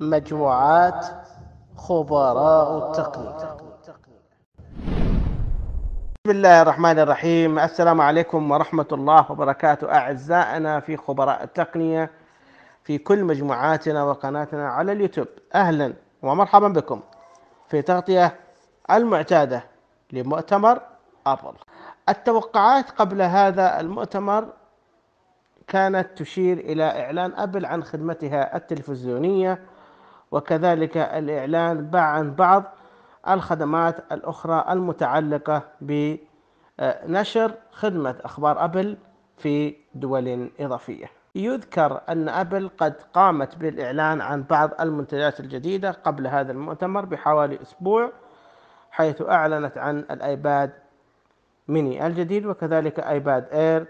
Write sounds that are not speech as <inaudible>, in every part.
مجموعات خبراء التقنية بسم الله الرحمن الرحيم السلام عليكم ورحمة الله وبركاته أعزائنا في خبراء التقنية في كل مجموعاتنا وقناتنا على اليوتيوب أهلا ومرحبا بكم في تغطية المعتادة لمؤتمر أبل التوقعات قبل هذا المؤتمر كانت تشير إلى إعلان أبل عن خدمتها التلفزيونية وكذلك الإعلان عن بعض الخدمات الأخرى المتعلقة بنشر خدمة أخبار أبل في دول إضافية يذكر أن أبل قد قامت بالإعلان عن بعض المنتجات الجديدة قبل هذا المؤتمر بحوالي أسبوع حيث أعلنت عن الآيباد ميني الجديد وكذلك آيباد إير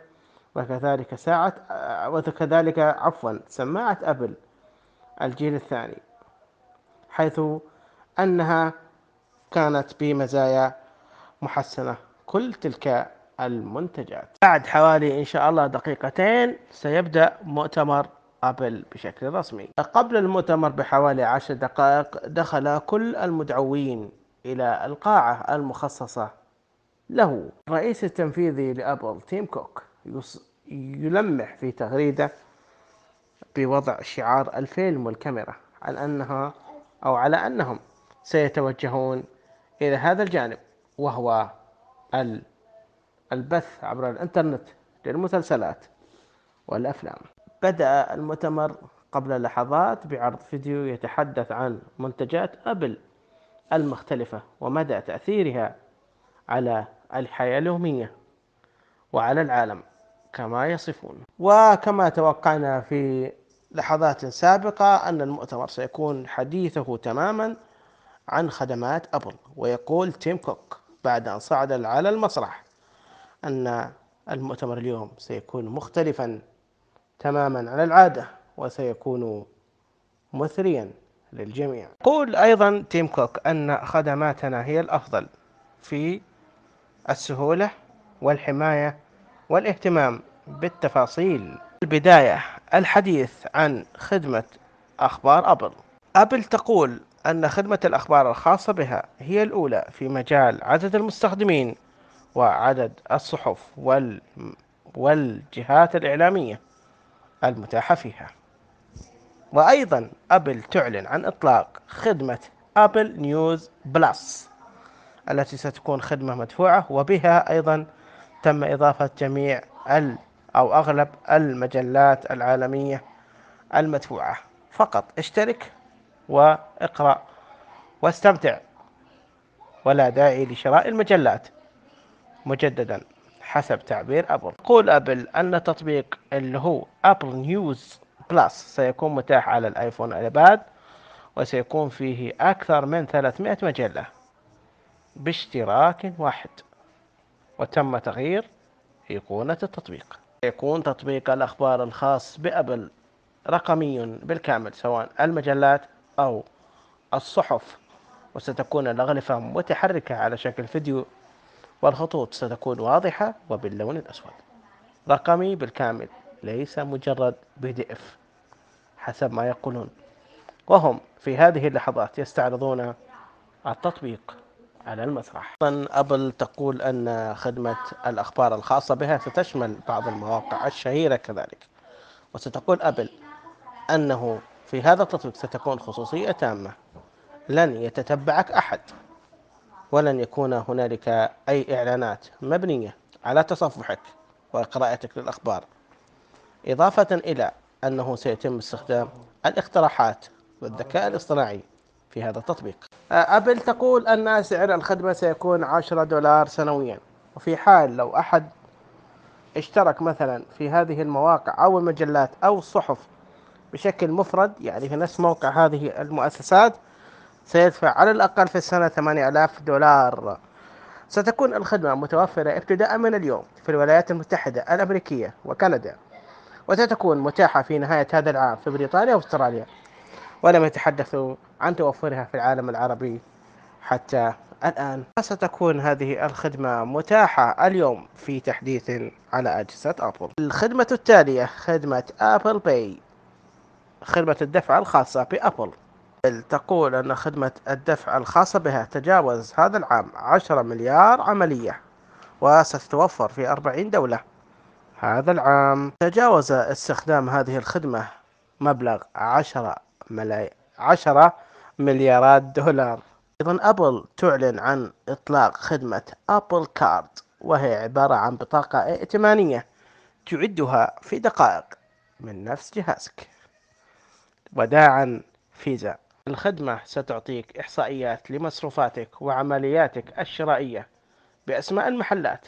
وكذلك ساعة آه، وكذلك عفوا سماعة أبل الجيل الثاني حيث أنها كانت بمزايا محسنة كل تلك المنتجات بعد حوالي إن شاء الله دقيقتين سيبدأ مؤتمر أبل بشكل رسمي قبل المؤتمر بحوالي عشر دقائق دخل كل المدعوين إلى القاعة المخصصة له الرئيس التنفيذي لأبل تيم كوك يلمح في تغريدة بوضع شعار الفيلم والكاميرا على أنها أو على أنهم سيتوجهون إلى هذا الجانب وهو البث عبر الإنترنت للمسلسلات والأفلام بدأ المؤتمر قبل لحظات بعرض فيديو يتحدث عن منتجات أبل المختلفة ومدى تأثيرها على الحياة اليومية وعلى العالم كما يصفون وكما توقعنا في لحظات سابقة أن المؤتمر سيكون حديثه تماما عن خدمات أبل ويقول تيم كوك بعد أن صعد على المسرح أن المؤتمر اليوم سيكون مختلفا تماما عن العادة وسيكون مثريا للجميع يقول أيضا تيم كوك أن خدماتنا هي الأفضل في السهولة والحماية والاهتمام بالتفاصيل البداية الحديث عن خدمة أخبار أبل أبل تقول أن خدمة الأخبار الخاصة بها هي الأولى في مجال عدد المستخدمين وعدد الصحف وال... والجهات الإعلامية المتاحة فيها وأيضا أبل تعلن عن إطلاق خدمة أبل نيوز بلس التي ستكون خدمة مدفوعة وبها أيضا تم إضافة جميع ال أو أغلب المجلات العالمية المدفوعة فقط اشترك واقرأ واستمتع ولا داعي لشراء المجلات مجددا حسب تعبير أبل قول أبل أن تطبيق اللي هو أبل نيوز بلس سيكون متاح على الآيفون الأباد وسيكون فيه أكثر من 300 مجلة باشتراك واحد وتم تغيير أيقونة التطبيق يكون تطبيق الأخبار الخاص بأبل رقمي بالكامل سواء المجلات أو الصحف وستكون الأغلفة متحركة على شكل فيديو والخطوط ستكون واضحة وباللون الأسود رقمي بالكامل ليس مجرد بي دي اف حسب ما يقولون وهم في هذه اللحظات يستعرضون التطبيق على المسرح أبل تقول أن خدمة الأخبار الخاصة بها ستشمل بعض المواقع الشهيرة كذلك وستقول أبل أنه في هذا التطبيق ستكون خصوصية تامة لن يتتبعك أحد ولن يكون هنالك أي إعلانات مبنية على تصفحك وقراءتك للأخبار إضافة إلى أنه سيتم استخدام الاقتراحات والذكاء الاصطناعي في هذا التطبيق آه، أبل تقول أن سعر الخدمة سيكون 10 دولار سنويا وفي حال لو أحد اشترك مثلا في هذه المواقع أو المجلات أو الصحف بشكل مفرد يعني في نفس موقع هذه المؤسسات سيدفع على الأقل في السنة 8000 دولار ستكون الخدمة متوفرة ابتداء من اليوم في الولايات المتحدة الأمريكية وكندا وستكون متاحة في نهاية هذا العام في بريطانيا وأستراليا ولم يتحدثوا عن توفرها في العالم العربي حتى الآن ستكون هذه الخدمة متاحة اليوم في تحديث على أجهزة أبل الخدمة التالية خدمة أبل باي خدمة الدفع الخاصة بأبل تقول أن خدمة الدفع الخاصة بها تجاوز هذا العام 10 مليار عملية وستتوفر في 40 دولة هذا العام تجاوز استخدام هذه الخدمة مبلغ 10 ملاي... 10 مليارات دولار ايضا ابل تعلن عن اطلاق خدمة ابل كارد وهي عبارة عن بطاقة ائتمانية تعدها في دقائق من نفس جهازك وداعا فيزا الخدمة ستعطيك إحصائيات لمصروفاتك وعملياتك الشرائية بأسماء المحلات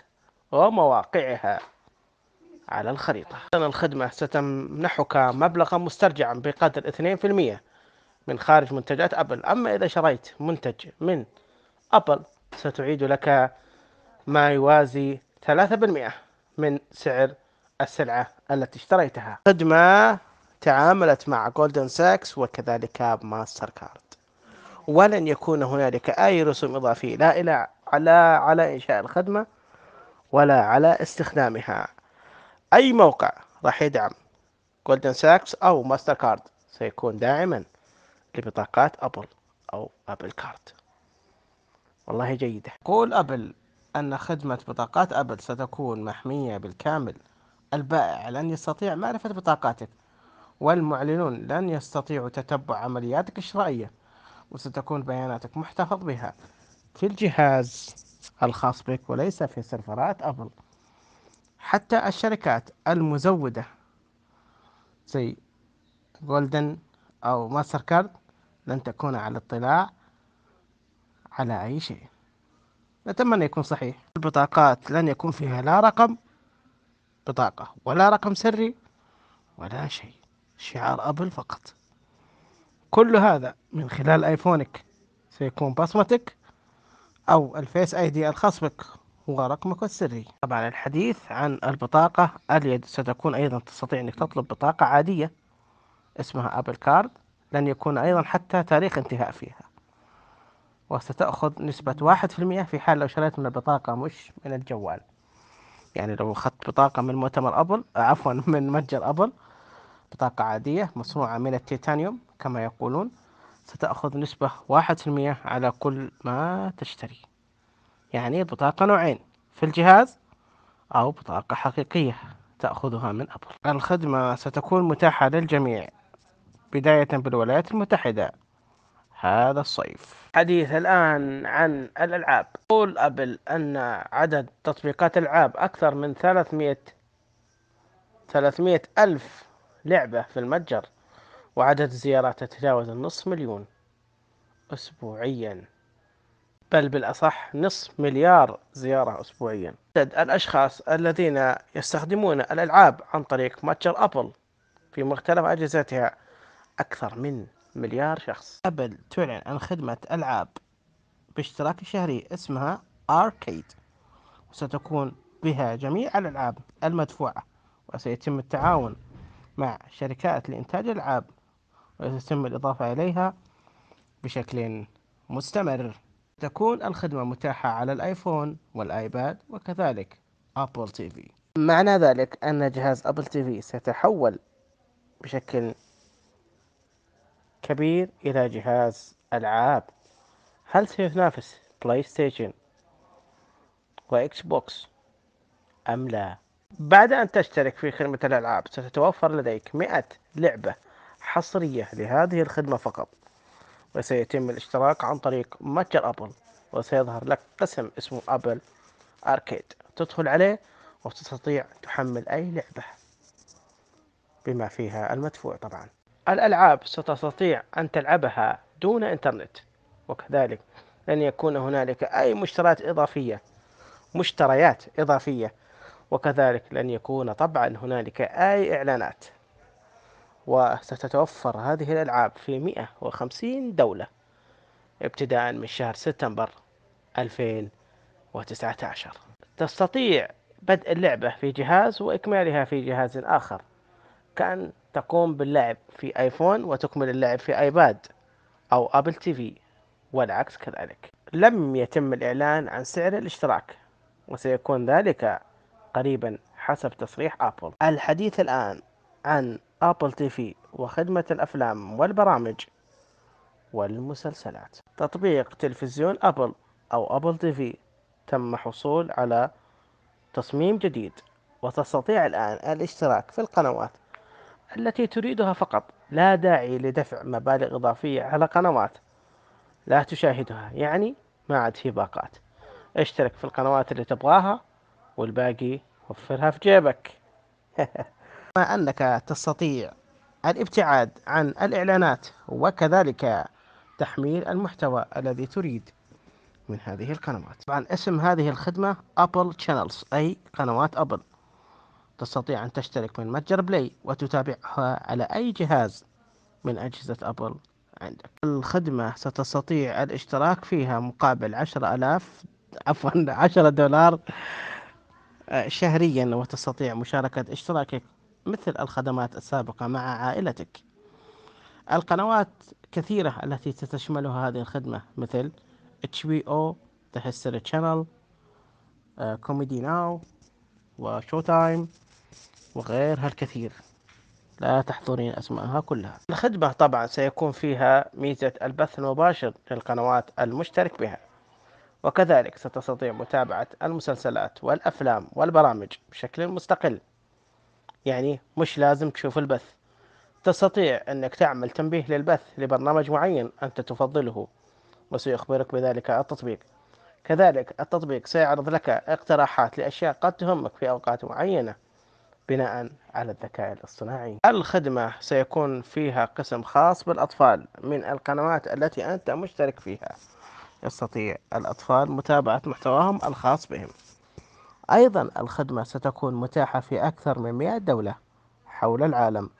ومواقعها على الخريطة الخدمة ستمنحك مبلغا مسترجعا بقدر 2% من خارج منتجات أبل أما إذا شريت منتج من أبل ستعيد لك ما يوازي 3% من سعر السلعة التي اشتريتها خدمة تعاملت مع جولدن ساكس وكذلك ماستر كارد ولن يكون هنالك أي رسوم إضافية لا إلى على على إنشاء الخدمة ولا على استخدامها أي موقع راح يدعم جولدن ساكس أو ماستر كارد سيكون داعما لبطاقات أبل أو أبل كارد والله جيدة قول أبل أن خدمة بطاقات أبل ستكون محمية بالكامل البائع لن يستطيع معرفة بطاقاتك والمعلنون لن يستطيعوا تتبع عملياتك الشرائية وستكون بياناتك محتفظ بها في الجهاز الخاص بك وليس في سيرفرات أبل حتى الشركات المزودة زي جولدن أو ماستر كارد لن تكون على اطلاع على أي شيء نتمنى يكون صحيح البطاقات لن يكون فيها لا رقم بطاقة ولا رقم سري ولا شيء شعار أبل فقط كل هذا من خلال ايفونك سيكون بصمتك أو الفيس اي دي الخاص بك ورقمك السري طبعا الحديث عن البطاقة اليد ستكون أيضا تستطيع أنك تطلب بطاقة عادية اسمها أبل كارد لن يكون أيضا حتى تاريخ انتهاء فيها وستأخذ نسبة واحد في المئة في حال لو شريت من البطاقة مش من الجوال يعني لو أخذت بطاقة من مؤتمر أبل آه، عفوا <laughs> من متجر أبل بطاقة عادية مصنوعة من التيتانيوم كما يقولون ستأخذ نسبة واحد في المئة على كل ما تشتري يعني بطاقة نوعين في الجهاز أو بطاقة حقيقية تأخذها من أبل الخدمة ستكون متاحة للجميع بداية بالولايات المتحدة هذا الصيف حديث الآن عن الألعاب تقول أبل أن عدد تطبيقات الألعاب أكثر من 300 300 ألف لعبة في المتجر وعدد الزيارات تتجاوز النصف مليون أسبوعياً بل بالأصح نصف مليار زيارة أسبوعيا عدد الأشخاص الذين يستخدمون الألعاب عن طريق متجر أبل في مختلف أجهزتها أكثر من مليار شخص أبل تعلن عن خدمة ألعاب باشتراك شهري اسمها أركيد وستكون بها جميع الألعاب المدفوعة وسيتم التعاون مع شركات لإنتاج الألعاب وسيتم الإضافة إليها بشكل مستمر تكون الخدمة متاحة على الآيفون والآيباد وكذلك أبل تي في معنى ذلك أن جهاز أبل تي في سيتحول بشكل كبير إلى جهاز ألعاب هل سينافس بلاي ستيشن وإكس بوكس أم لا؟ بعد أن تشترك في خدمة الألعاب ستتوفر لديك 100 لعبة حصرية لهذه الخدمة فقط وسيتم الاشتراك عن طريق متجر أبل وسيظهر لك قسم اسمه أبل أركيد تدخل عليه وتستطيع تحمل أي لعبة بما فيها المدفوع طبعا الألعاب ستستطيع أن تلعبها دون إنترنت وكذلك لن يكون هنالك أي مشتريات إضافية مشتريات إضافية وكذلك لن يكون طبعا هنالك أي إعلانات وستتوفر هذه الألعاب في 150 دولة ابتداء من شهر سبتمبر 2019 تستطيع بدء اللعبة في جهاز وإكمالها في جهاز آخر كأن تقوم باللعب في آيفون وتكمل اللعب في آيباد أو أبل تي في والعكس كذلك لم يتم الإعلان عن سعر الاشتراك وسيكون ذلك قريبا حسب تصريح أبل الحديث الآن عن آبل تي في وخدمة الأفلام والبرامج والمسلسلات تطبيق تلفزيون أبل أو أبل تي في تم حصول على تصميم جديد وتستطيع الآن الاشتراك في القنوات التي تريدها فقط لا داعي لدفع مبالغ إضافية على قنوات لا تشاهدها يعني ما عاد في باقات اشترك في القنوات اللي تبغاها والباقي وفرها في جيبك <laughs> كما أنك تستطيع الابتعاد عن الإعلانات وكذلك تحميل المحتوى الذي تريد من هذه القنوات طبعا اسم هذه الخدمة أبل شانلز أي قنوات أبل تستطيع أن تشترك من متجر بلاي وتتابعها على أي جهاز من أجهزة أبل عندك الخدمة ستستطيع الاشتراك فيها مقابل عشرة ألاف عفوا عشرة دولار آه، شهريا وتستطيع مشاركة اشتراكك مثل الخدمات السابقة مع عائلتك القنوات كثيرة التي تشملها هذه الخدمة مثل HBO The History Channel كوميدي ناو وشو تايم وغيرها الكثير لا تحضرين أسمائها كلها الخدمة طبعا سيكون فيها ميزة البث المباشر للقنوات المشترك بها وكذلك ستستطيع متابعة المسلسلات والأفلام والبرامج بشكل مستقل يعني مش لازم تشوف البث تستطيع أنك تعمل تنبيه للبث لبرنامج معين أنت تفضله وسيخبرك بذلك التطبيق كذلك التطبيق سيعرض لك اقتراحات لأشياء قد تهمك في أوقات معينة بناء على الذكاء الاصطناعي الخدمة سيكون فيها قسم خاص بالأطفال من القنوات التي أنت مشترك فيها يستطيع الأطفال متابعة محتواهم الخاص بهم أيضا الخدمة ستكون متاحة في أكثر من 100 دولة حول العالم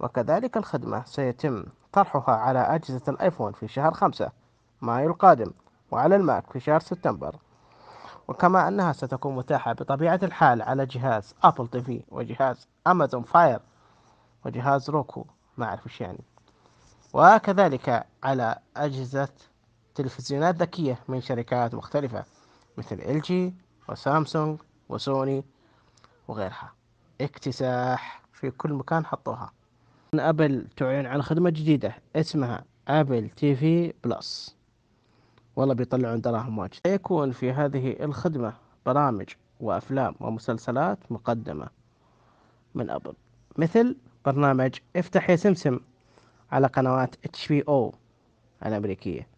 وكذلك الخدمة سيتم طرحها على أجهزة الآيفون في شهر خمسة مايو القادم وعلى الماك في شهر سبتمبر وكما أنها ستكون متاحة بطبيعة الحال على جهاز أبل تي في وجهاز أمازون فاير وجهاز روكو ما أعرف إيش يعني وكذلك على أجهزة تلفزيونات ذكية من شركات مختلفة مثل ال جي وسامسونج وسوني وغيرها اكتساح في كل مكان حطوها أبل تعلن عن خدمة جديدة اسمها أبل تي في بلس والله بيطلعون دراهم واجد سيكون في هذه الخدمة برامج وأفلام ومسلسلات مقدمة من أبل مثل برنامج افتح يا سمسم على قنوات اتش بي او الأمريكية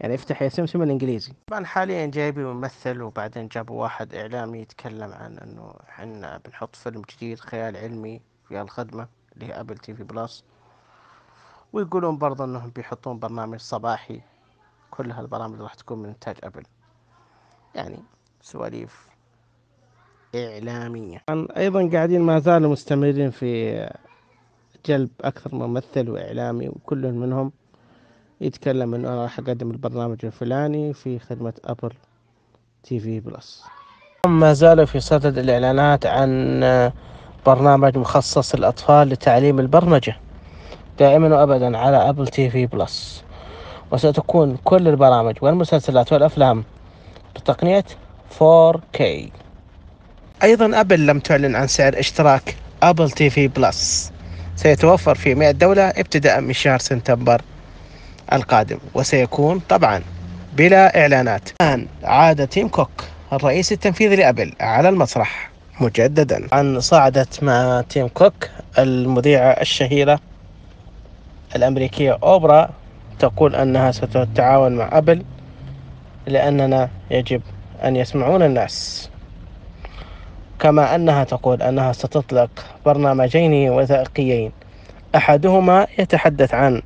يعني افتح يا سمسم الانجليزي طبعا حاليا جايبين ممثل وبعدين جابوا واحد اعلامي يتكلم عن انه احنا بنحط فيلم جديد خيال علمي في الخدمة اللي هي ابل تي في بلس ويقولون برضه انهم بيحطون برنامج صباحي كل هالبرامج راح تكون من انتاج ابل يعني سواليف اعلامية ايضا قاعدين ما زالوا مستمرين في جلب اكثر ممثل واعلامي وكل منهم يتكلم انه انا راح اقدم البرنامج الفلاني في خدمة ابل تي في بلس ما زالوا في صدد الاعلانات عن برنامج مخصص للاطفال لتعليم البرمجة دائما وابدا على ابل تي في بلس وستكون كل البرامج والمسلسلات والافلام بتقنية 4K ايضا ابل لم تعلن عن سعر اشتراك ابل تي في بلس سيتوفر في 100 دولة ابتداء من شهر سبتمبر القادم وسيكون طبعا بلا إعلانات الآن عاد تيم كوك الرئيس التنفيذي لأبل على المسرح مجددا عن صعدت مع تيم كوك المذيعة الشهيرة الأمريكية أوبرا تقول أنها ستتعاون مع أبل لأننا يجب أن يسمعون الناس كما أنها تقول أنها ستطلق برنامجين وثائقيين أحدهما يتحدث عن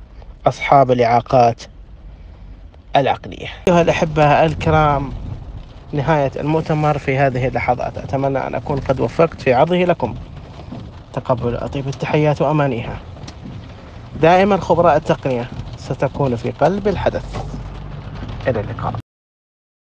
أصحاب الإعاقات العقلية أيها الأحبة الكرام نهاية المؤتمر في هذه اللحظات أتمنى أن أكون قد وفقت في عرضه لكم تقبل أطيب التحيات وأمانيها دائما خبراء التقنية ستكون في قلب الحدث إلى اللقاء